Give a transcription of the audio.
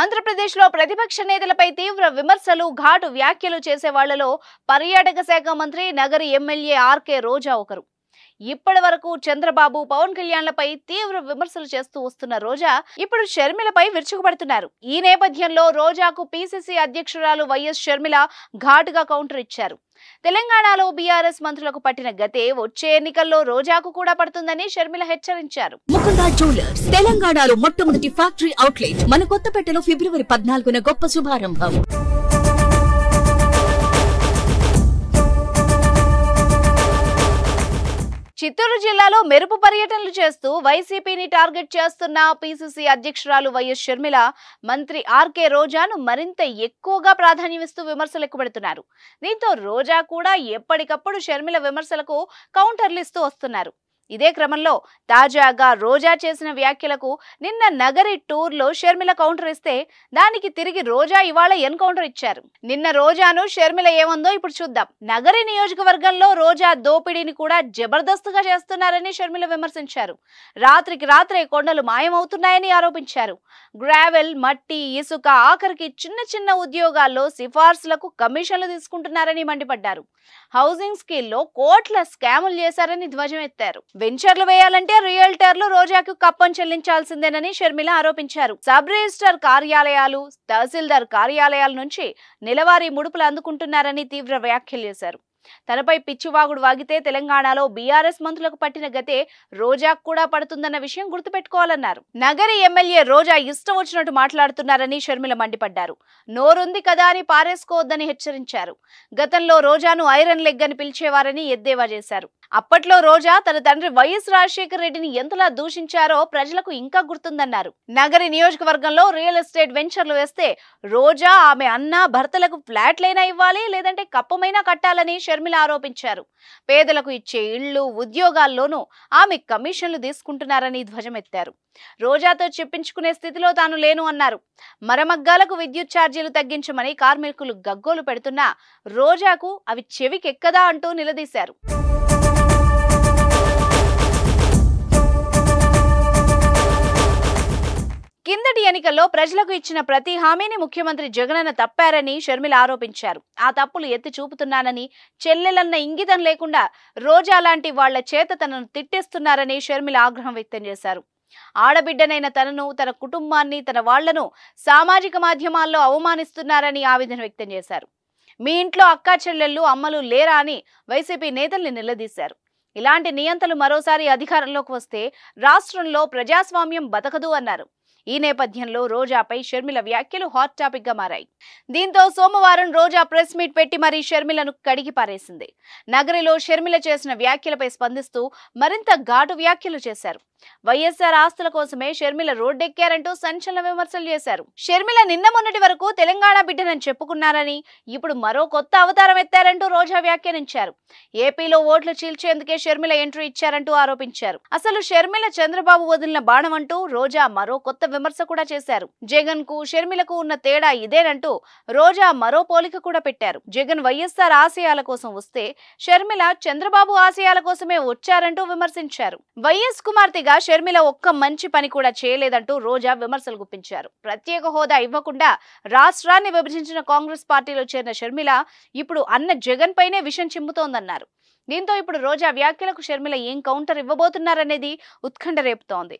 ఆంధ్రప్రదేశ్లో ప్రతిపక్ష నేతలపై తీవ్ర విమర్శలు ఘాటు వ్యాఖ్యలు చేసే వాళ్లలో పర్యాటక శాఖ మంత్రి నగరి ఎమ్మెల్యే ఆర్కే రోజా ఒకరు ఇప్పటి వరకు చంద్రబాబు పవన్ కళ్యాణ్లపై తీవ్ర విమర్శలు చేస్తూ వస్తున్న రోజా ఇప్పుడు షర్మిలపై విరుచుకుపడుతున్నారు ఈ నేపథ్యంలో రోజాకు పీసీసీ అధ్యక్షురాలు వైఎస్ షర్మిల ఘాటుగా కౌంటర్ ఇచ్చారు తెలంగాణలో బీఆర్ఎస్ మంత్రులకు పట్టిన గతే వచ్చే ఎన్నికల్లో రోజాకు కూడా పడుతుందని షర్మిల హెచ్చరించారు తెలంగాణలో మొట్టమొదటి ఫ్యాక్టరీ అవుట్లెట్ మన కొత్తపేటలో ఫిబ్రవరి పద్నాలుగున గొప్ప శుభారంభం చిత్తూరు జిల్లాలో మెరుపు పర్యటనలు చేస్తూ వైసీపీని టార్గెట్ చేస్తున్న పీసీసీ అధ్యక్షురాలు వైఎస్ షర్మిల మంత్రి ఆర్కే రోజాను మరింత ఎక్కువగా ప్రాధాన్యమిస్తూ విమర్శలు పెడుతున్నారు దీంతో రోజా కూడా ఎప్పటికప్పుడు షర్మిల విమర్శలకు కౌంటర్లు ఇస్తూ వస్తున్నారు ఇదే క్రమంలో తాజాగా రోజా చేసిన వ్యాఖ్యలకు నిన్న నగరి టూర్లో షర్మిల కౌంటర్ ఇస్తే దానికి తిరిగి రోజా ఇవాళ ఎన్కౌంటర్ ఇచ్చారు నిన్న రోజాను షర్మిల ఏముందో ఇప్పుడు చూద్దాం నగరి నియోజకవర్గంలో రోజా దోపిడీని కూడా జబర్దస్త్గా చేస్తున్నారని షర్మిల విమర్శించారు రాత్రికి రాత్రే కొండలు మాయమవుతున్నాయని ఆరోపించారు గ్రావెల్ మట్టి ఇసుక ఆఖరికి చిన్న చిన్న ఉద్యోగాల్లో సిఫార్సులకు కమిషన్లు తీసుకుంటున్నారని మండిపడ్డారు హౌసింగ్ స్కీల్లో కోట్ల స్కాములు చేశారని ధ్వజమెత్తారు వెంచర్లు వేయాలంటే రియల్టర్లు రోజాకు కప్పం చెల్లించాల్సిందేనని షర్మిల ఆరోపించారు సబ్ రిజిస్టర్ కార్యాలయాలు తహసీల్దార్ కార్యాలయాల నుంచి నెలవారీ ముడుపులు అందుకుంటున్నారని తీవ్ర వ్యాఖ్యలు చేశారు తనపై పిచ్చివాగుడు వాగితే తెలంగాణలో బీఆర్ఎస్ మంత్రులకు పట్టిన గతే రోజాకు కూడా పడుతుందన్న విషయం గుర్తుపెట్టుకోవాలన్నారు నగరి ఎమ్మెల్యే రోజా ఇష్టం వచ్చినట్టు మాట్లాడుతున్నారని షర్మిల మండిపడ్డారు నోరుంది కదా అని పారేసుకోవద్దని హెచ్చరించారు గతంలో రోజాను ఐరన్ లెగ్ అని పిలిచేవారని ఎద్దేవా చేశారు అప్పట్లో రోజా తన తండ్రి వైఎస్ రాజశేఖర రెడ్డిని ఎంతలా దూషించారో ప్రజలకు ఇంకా గుర్తుందన్నారు నగరి నియోజకవర్గంలో రియల్ ఎస్టేట్ వెంచర్లు వేస్తే రోజా ఆమె అన్న భర్తలకు ఫ్లాట్లైనా ఇవ్వాలి లేదంటే కప్పమైనా కట్టాలని షర్మిల ఆరోపించారు పేదలకు ఇచ్చే ఇళ్లు ఉద్యోగాల్లోనూ ఆమె కమిషన్లు తీసుకుంటున్నారని ధ్వజమెత్తారు రోజాతో చెప్పించుకునే స్థితిలో తాను లేను అన్నారు మరమగ్గాలకు విద్యుత్ ఛార్జీలు తగ్గించమని కార్మికులు గగ్గోలు పెడుతున్నా రోజాకు అవి చెవికెక్కదా అంటూ నిలదీశారు ఎన్నికల్లో ప్రజలకు ఇచ్చిన ప్రతి హామీని ముఖ్యమంత్రి జగనన్న తప్పారని షర్మిల ఆరోపించారు ఆ తప్పులు ఎత్తి చూపుతున్నానని చెల్లెలన్న ఇంగితం లేకుండా రోజా లాంటి వాళ్ల చేత తనను తిట్టేస్తున్నారని షర్మిల ఆగ్రహం వ్యక్తం చేశారు ఆడబిడ్డనైన తనను తన కుటుంబాన్ని తన వాళ్లను సామాజిక మాధ్యమాల్లో అవమానిస్తున్నారని ఆవేదన వ్యక్తం చేశారు మీ ఇంట్లో అక్కా చెల్లెళ్ళు అమ్మలు లేరా అని వైసీపీ నేతల్ని నిలదీశారు ఇలాంటి నియంతలు మరోసారి అధికారంలోకి వస్తే రాష్ట్రంలో ప్రజాస్వామ్యం బతకదు అన్నారు ఈ నేపథ్యంలో రోజాపై షర్మిల వ్యాఖ్యలు హాట్ టాపిక్ గా మారాయి దీంతో సోమవారం రోజా ప్రెస్ మీట్ పెట్టి మరీ షర్మిలను కడిగి పారేసింది నగరిలో షర్మిల చేసిన వ్యాఖ్యలపై స్పందిస్తూ మరింత ఘాటు వ్యాఖ్యలు చేశారు వైఎస్ఆర్ ఆస్తుల కోసమే షర్మిల రోడ్డెక్కారంటూ సంచలన విమర్శలు చేశారు షర్మిల నిన్న మొన్నటి వరకు తెలంగాణ బిడ్డనని చెప్పుకున్నారని ఇప్పుడు మరో కొత్త అవతారం ఎత్తారంటూ రోజా వ్యాఖ్యానించారు ఏపీలో ఓట్లు చీల్చేందుకే షర్మిల ఎంట్రీ ఇచ్చారంటూ ఆరోపించారు అసలు షర్మిల చంద్రబాబు వదిలిన బాణం అంటూ రోజా మరో కొత్త విమర్శ కూడా చేశారు జగన్ కు షర్మిలకు ఉన్న తేడా ఇదేనంటూ రోజా మరో పోలిక కూడా పెట్టారు జగన్ వైఎస్ఆర్ ఆశయాల కోసం వస్తే షర్మిల చంద్రబాబు ఆశయాల కోసమే వచ్చారంటూ విమర్శించారు వైఎస్ కుమార్తెగా షర్మిల ఒక్క మంచి పని కూడా చేయలేదంటూ రోజా విమర్శలు గుప్పించారు ప్రత్యేక హోదా ఇవ్వకుండా రాష్ట్రాన్ని విభజించిన కాంగ్రెస్ పార్టీలో చేరిన షర్మిల ఇప్పుడు అన్న జగన్ పైనే విషం చిమ్ముతోందన్నారు దీంతో ఇప్పుడు రోజా వ్యాఖ్యలకు షర్మిల ఏం కౌంటర్ ఇవ్వబోతున్నారనేది ఉత్కంఠ రేపుతోంది